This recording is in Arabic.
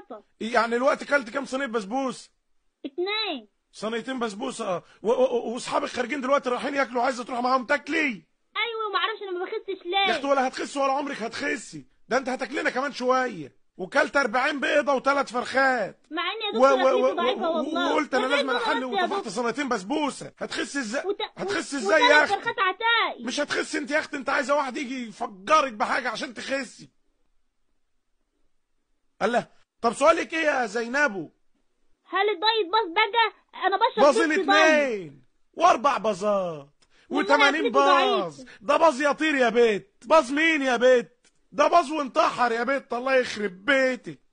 بسبوسة إيه، يعني الوقت كلت كام صينية بسبوس اثنين صينيتين بسبوسة آه. واصحابك خارجين دلوقتي رايحين ياكلوا عايزة تروح معاهم تاكلي ايوه ما اعرفش انا ما بخسش ليه يا اختي ولا هتخسي ولا عمرك هتخسي ده انت هتاكلنا كمان شوية وكلت 40 بيضه وثلاث فرخات مع ان يا دكتور و... و... ضعيفه والله وقلت انا لازم احل وطبخت صينيتين بسبوسه هتخس ازاي وت... هتخس ازاي يا اختي فرخات عتاقي مش هتخسي انت يا اختي انت عايزه واحد يجي يفجرك بحاجه عشان تخسي الله طب سؤالك ايه يا زينبو هل الدايت باص بقى انا بشرب باص الاثنين واربع باصات و80 باص ده باص يطير يا بيت باص مين يا بيت ده باص وانتحر يا بيت الله يخرب بيتك